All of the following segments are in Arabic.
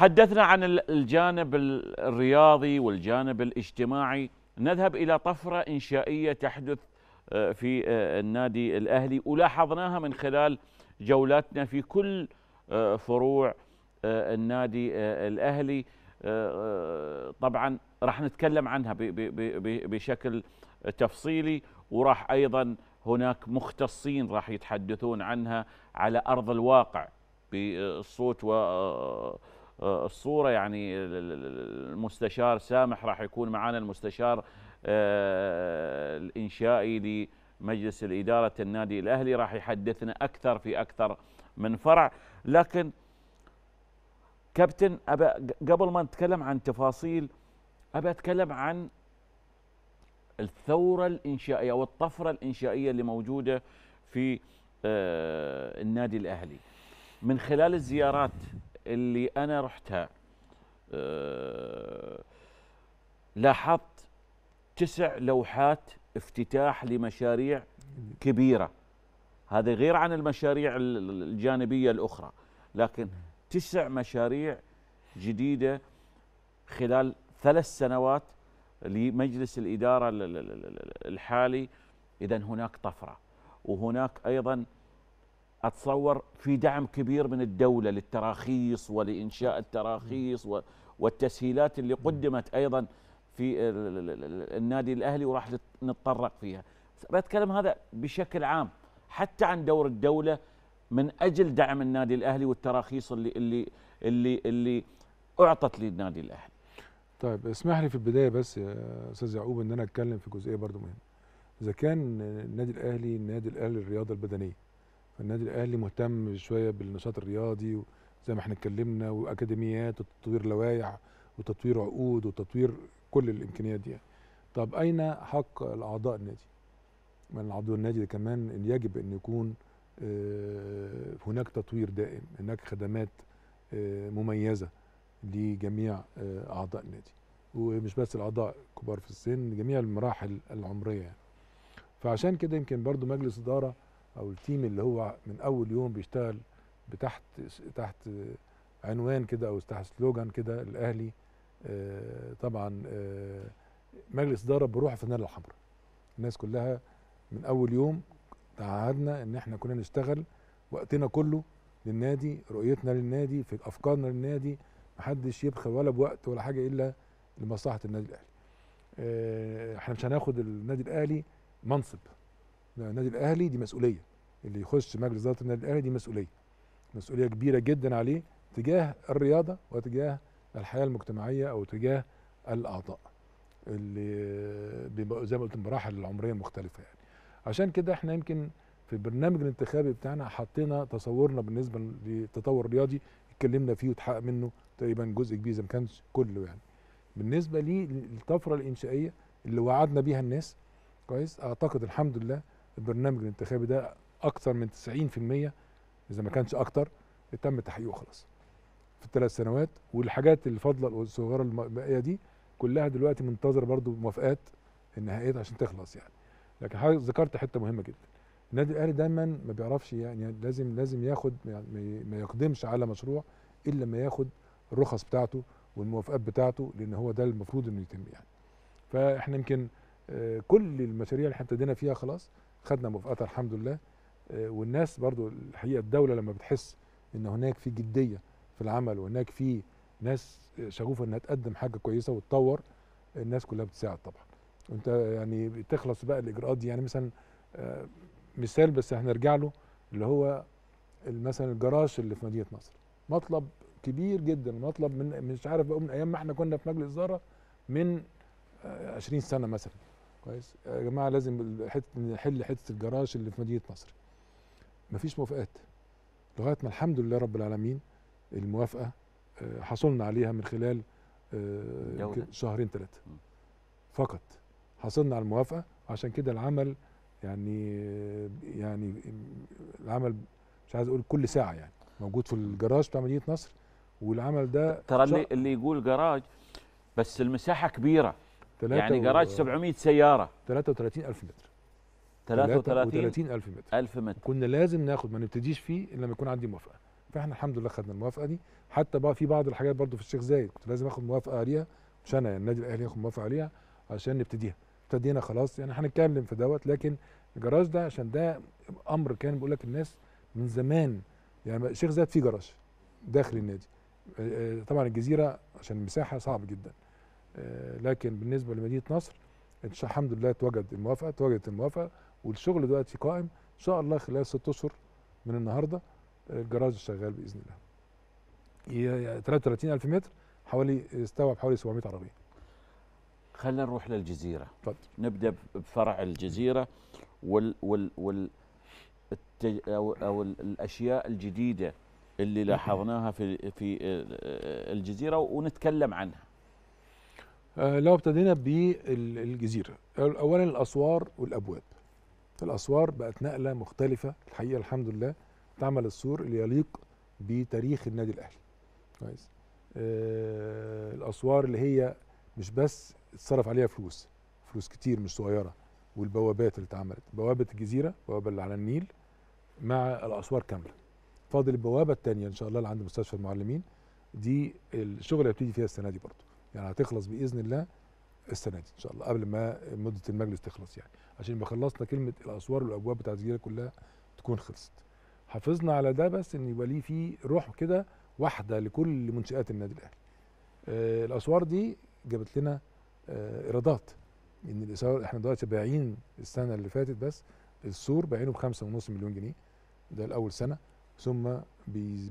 تحدثنا عن الجانب الرياضي والجانب الاجتماعي نذهب الى طفره انشائيه تحدث آه، في آه، النادي الاهلي ولاحظناها من خلال جولاتنا في كل آه، فروع النادي الاهلي طبعا راح نتكلم عنها بشكل تفصيلي وراح ايضا هناك مختصين راح يتحدثون عنها على ارض الواقع بالصوت و آه، الصوره يعني المستشار سامح راح يكون معنا المستشار آه، الانشائي لمجلس الاداره النادي الاهلي راح يحدثنا اكثر في اكثر من فرع لكن كابتن أبا قبل ما نتكلم عن تفاصيل أبا أتكلم عن الثورة الإنشائية أو الطفرة الإنشائية اللي موجودة في آه، النادي الأهلي من خلال الزيارات اللي انا رحتها آه، لاحظت تسع لوحات افتتاح لمشاريع كبيره هذا غير عن المشاريع الجانبيه الاخرى لكن تسع مشاريع جديده خلال ثلاث سنوات لمجلس الاداره الحالي اذا هناك طفره وهناك ايضا أتصور في دعم كبير من الدولة للتراخيص ولإنشاء التراخيص والتسهيلات اللي قدمت أيضا في النادي الأهلي وراح نتطرق فيها بتكلم هذا بشكل عام حتى عن دور الدولة من أجل دعم النادي الأهلي والتراخيص اللي, اللي, اللي, اللي أعطت للنادي الأهلي طيب اسمح لي في البداية بس يا أستاذ يعقوب أن أنا أتكلم في جزئية برضو مهمة إذا كان النادي الأهلي النادي الأهلي الرياضة البدنية النادي الاهلي مهتم شويه بالنشاط الرياضي زي ما احنا اتكلمنا واكاديميات وتطوير لوايع وتطوير عقود وتطوير كل الامكانيات دي يعني. طب اين حق الاعضاء النادي من عضو النادي كمان يجب ان يكون آه، هناك تطوير دائم هناك خدمات آه، مميزه لجميع آه، اعضاء النادي ومش بس الاعضاء كبار في السن جميع المراحل العمريه يعني. فعشان كده يمكن برضو مجلس اداره او التيم اللي هو من اول يوم بيشتغل بتحت تحت عنوان كده او تحت سلوجان كده الاهلي آه، طبعا آه، مجلس اداره بروح الفانيلا الحمراء الناس كلها من اول يوم تعهدنا ان احنا كنا نشتغل وقتنا كله للنادي رؤيتنا للنادي في افكارنا للنادي محدش يبخل ولا بوقت ولا حاجه الا لمصلحه النادي الاهلي آه، احنا مش هناخد النادي الاهلي منصب النادي الاهلي دي مسؤوليه اللي يخش مجلس اداره النادي الاهلي دي مسؤوليه مسؤوليه كبيره جدا عليه تجاه الرياضه وتجاه الحياه المجتمعيه او تجاه الاعضاء اللي بيبقوا زي ما قلت المراحل العمريه مختلفه يعني عشان كده احنا يمكن في البرنامج الانتخابي بتاعنا حطينا تصورنا بالنسبه للتطور الرياضي اتكلمنا فيه واتحقق منه تقريبا جزء كبير اذا ما كانش كله يعني بالنسبه للطفره الانشائيه اللي وعدنا بيها الناس كويس اعتقد الحمد لله البرنامج الانتخابي ده اكثر من 90% اذا ما كانش اكثر تم تحقيقه خلاص في الثلاث سنوات والحاجات الفاضله الصغيره الباقيه دي كلها دلوقتي منتظر برضو موافقات النهائيات عشان تخلص يعني لكن ذكرت حته مهمه جدا النادي الاهلي دايما ما بيعرفش يعني لازم لازم ياخد يعني ما يقدمش على مشروع الا لما ياخد الرخص بتاعته والموافقات بتاعته لان هو ده المفروض انه يتم يعني فاحنا يمكن آه، كل المشاريع اللي احنا ابتدينا فيها خلاص خدنا موافقات الحمد لله آه، والناس برضو الحقيقه الدوله لما بتحس ان هناك في جديه في العمل وهناك في ناس شغوفه انها تقدم حاجه كويسه وتطور الناس كلها بتساعد طبعا وانت يعني بتخلص بقى الاجراءات دي يعني مثلا آه، مثال بس هنرجع له اللي هو مثلا الجراج اللي في مدينه نصر مطلب كبير جدا مطلب من مش عارف بقى من ايام ما احنا كنا في مجلس اداره من 20 سنه مثلا كويس يا جماعه لازم حته نحل حته الجراج اللي في مدينه نصر مفيش موافقات لغايه ما الحمد لله رب العالمين الموافقه آه، حصلنا عليها من خلال آه، شهرين ثلاثه فقط حصلنا على الموافقه عشان كده العمل يعني يعني العمل مش عايز اقول كل ساعه يعني موجود في الجراج بتاع مدينه نصر والعمل ده ترى اللي اللي يقول جراج بس المساحه كبيره يعني جراج 700 سياره 33000 متر 33000 ألف متر 1000 متر كنا لازم ناخد ما نبتديش فيه الا لما يكون عندي موافقه فاحنا الحمد لله خدنا الموافقه دي حتى بقى في بعض الحاجات برضو في الشيخ زايد كنت لازم اخد موافقه عليها مش انا يعني النادي الاهلي ياخد موافقه عليها عشان نبتديها ابتدينا خلاص يعني هنتكلم في دوت لكن الجراج ده عشان ده امر كان بيقول لك الناس من زمان يعني الشيخ زايد فيه جراج داخل النادي آه، آه، طبعا الجزيره عشان المساحه صعب جدا آه، لكن بالنسبه لمدينه نصر ان شاء الحمد لله اتوجد الموافقه اتوجدت الموافقه والشغل دلوقتي قائم ان شاء الله خلال ست اشهر من النهارده آه، الجراج شغال باذن الله 33000 متر حوالي استوعب حوالي 700 عربيه خلينا نروح للجزيره فت. نبدا بفرع الجزيره وال وال وال التج... او او الاشياء الجديده اللي لاحظناها في في آه، الجزيره ونتكلم عنها آه، لو ابتدينا بالجزيرة أولا الأسوار والأبواب الأسوار بقت نقلة مختلفة الحقيقة الحمد لله اتعمل السور اللي يليق بتاريخ النادي الأهلي كويس آه، الأسوار اللي هي مش بس اتصرف عليها فلوس فلوس كتير مش صغيرة والبوابات اللي اتعملت بوابة الجزيرة بوابه اللي على النيل مع الأسوار كاملة فاضل البوابة التانية إن شاء الله اللي عند مستشفى المعلمين دي الشغل هيبتدي فيها السنة دي برضه يعني هتخلص باذن الله السنه دي ان شاء الله قبل ما مده المجلس تخلص يعني عشان يبقى خلصنا كلمه الاسوار والابواب بتاعت الجيله كلها تكون خلصت حافظنا على ده بس ان يبقى ليه في روح كده واحده لكل منشات النادي الاهلي آه الاسوار دي جابت لنا آه ايرادات ان الاسوار احنا دلوقتي بايعين السنه اللي فاتت بس السور بايعينه بخمسة ونص مليون جنيه ده الاول سنه ثم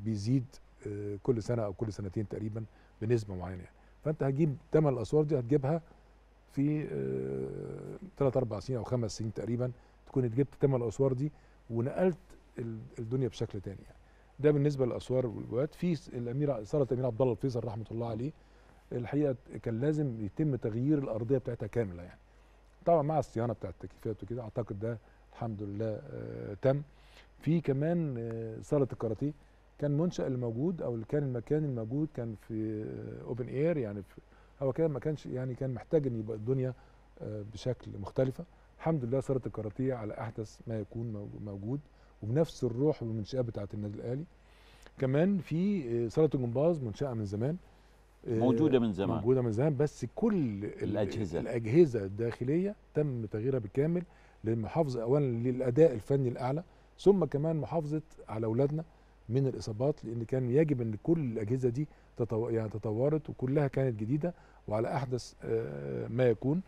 بيزيد آه كل سنه او كل سنتين تقريبا بنسبه معينه يعني. فانت هتجيب ثمن الاسوار دي هتجيبها في ثلاث آه، اربع سنين او خمس سنين تقريبا تكون جبت ثمن الاسوار دي ونقلت الدنيا بشكل ثاني يعني ده بالنسبه للاسوار والوقت في الامير صاله الامير عبد الله الفيصل رحمه الله عليه الحقيقه كان لازم يتم تغيير الارضيه بتاعتها كامله يعني طبعا مع الصيانه بتاعت التكييفات وكده اعتقد ده الحمد لله آه تم في كمان آه صاله الكاراتيه كان المنشأ اللي موجود او اللي كان المكان الموجود كان في اوبن آه، اير يعني في هو كان ما كانش يعني كان محتاج ان يبقى الدنيا آه، بشكل مختلفه الحمد لله صارت الكاراتيه على احدث ما يكون موجود وبنفس الروح والمنشاه بتاعه النادي الاهلي كمان في آه، صاله الجمباز منشاه من زمان موجوده من زمان موجوده من زمان بس كل الاجهزه الاجهزه الداخليه تم تغييرها بالكامل للمحافظه اولا للاداء الفني الاعلى ثم كمان محافظه على اولادنا من الاصابات لان كان يجب ان كل الاجهزه دي تطو... يعني تطورت وكلها كانت جديده وعلى احدث آه، ما يكون